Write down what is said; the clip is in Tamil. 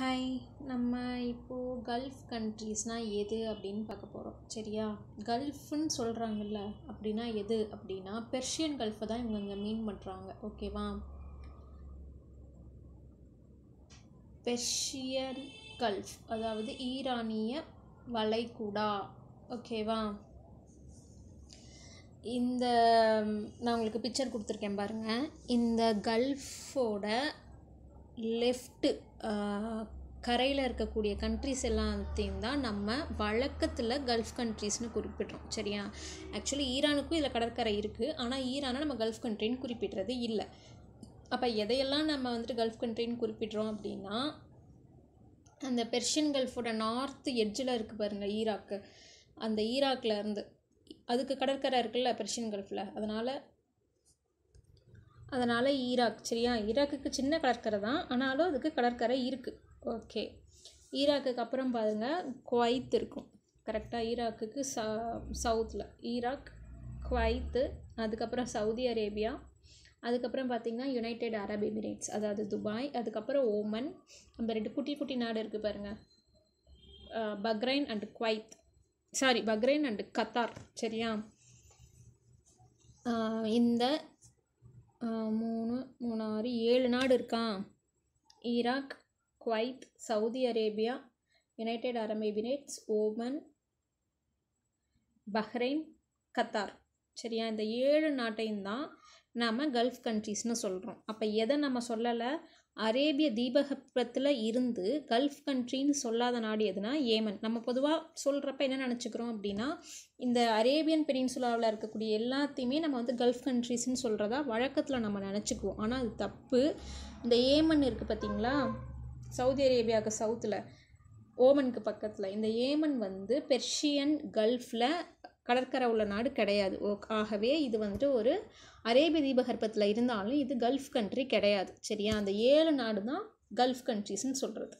ஹாய் நம்ம இப்போது கல்ஃப் கண்ட்ரீஸ்னால் எது அப்படின்னு பார்க்க போகிறோம் சரியா கல்ஃப்னு சொல்கிறாங்கல்ல அப்படின்னா எது அப்படின்னா பெர்ஷியன் கல்ஃபை தான் இவங்க இங்கே மீன் பண்ணுறாங்க ஓகேவா பெர்ஷியன் கல்ஃப் அதாவது ஈரானிய வளைகுடா ஓகேவா இந்த நான் உங்களுக்கு பிக்சர் கொடுத்துருக்கேன் பாருங்கள் இந்த கல்ஃபோட லெஃப்ட்டு கரையில் இருக்கக்கூடிய கண்ட்ரிஸ் எல்லாத்தையும் தான் நம்ம வழக்கத்தில் கல்ஃப் கண்ட்ரிஸ்னு குறிப்பிட்றோம் சரியா ஆக்சுவலி ஈரானுக்கும் இதில் கடற்கரை இருக்குது ஆனால் ஈரானை நம்ம கல்ஃப் கண்ட்ரின்னு குறிப்பிட்றது இல்லை அப்போ எதையெல்லாம் நம்ம வந்துட்டு கல்ஃப் கண்ட்ரின்னு குறிப்பிட்றோம் அப்படின்னா அந்த பெர்ஷியன் கல்ஃபோட நார்த் எட்ஜில் இருக்குது பாருங்கள் ஈராக்கு அந்த ஈராக்கில் இருந்து அதுக்கு கடற்கரை இருக்குல்ல பெர்ஷியன் கல்ஃபில் அதனால் அதனால் ஈராக் சரியா ஈராக்குக்கு சின்ன கடற்கரை தான் ஆனாலும் அதுக்கு கடற்கரை இருக்குது ஓகே ஈராக்குக்கு அப்புறம் பாருங்கள் குவைத் இருக்கும் கரெக்டாக ஈராக்குக்கு ச சவுத்தில் ஈராக் குவைத்து அதுக்கப்புறம் சவுதி அரேபியா அதுக்கப்புறம் பார்த்திங்கன்னா யுனைடெட் அரப் எமிரேட்ஸ் அதாவது துபாய் அதுக்கப்புறம் ஓமன் நம்ம ரெண்டு குட்டி குட்டி நாடு இருக்குது பாருங்கள் Bahrain and Kuwait sorry Bahrain and Qatar சரியா இந்த மூணு மூணு ஆறு ஏழு நாடு இருக்கான் Iraq Kuwait Saudi Arabia United Arab Emirates Oman Bahrain Qatar சரியா இந்த ஏழு நாட்டையும் தான் நம்ம கல்ஃப் கண்ட்ரீஸ்னு சொல்கிறோம் அப்போ எதை நம்ம சொல்லலை அரேபிய தீபகற்பத்தில் இருந்து கல்ஃப் கண்ட்ரின்னு சொல்லாத நாடு எதுனா ஏமன் நம்ம பொதுவாக சொல்கிறப்ப என்ன நினச்சிக்கிறோம் அப்படின்னா இந்த அரேபியன் பெனின்சுலாவில் இருக்கக்கூடிய எல்லாத்தையுமே நம்ம வந்து கல்ஃப் கண்ட்ரிஸ்ன்னு சொல்கிறதா வழக்கத்தில் நம்ம நினச்சிக்குவோம் ஆனால் அது தப்பு இந்த ஏமன் இருக்குது பார்த்திங்களா சவுதி அரேபியாவுக்கு சவுத்தில் ஓமனுக்கு பக்கத்தில் இந்த ஏமன் வந்து பெர்ஷியன் கல்ஃபில் கடற்கரை உள்ள நாடு கிடையாது ஓ ஆகவே இது வந்துட்டு ஒரு அரேபிய தீபகற்பத்தில் இருந்தாலும் இது கல்ஃப் கண்ட்ரி கிடையாது சரியா அந்த ஏழு நாடு தான் கல்ஃப் கண்ட்ரிஸ்ன்னு சொல்கிறது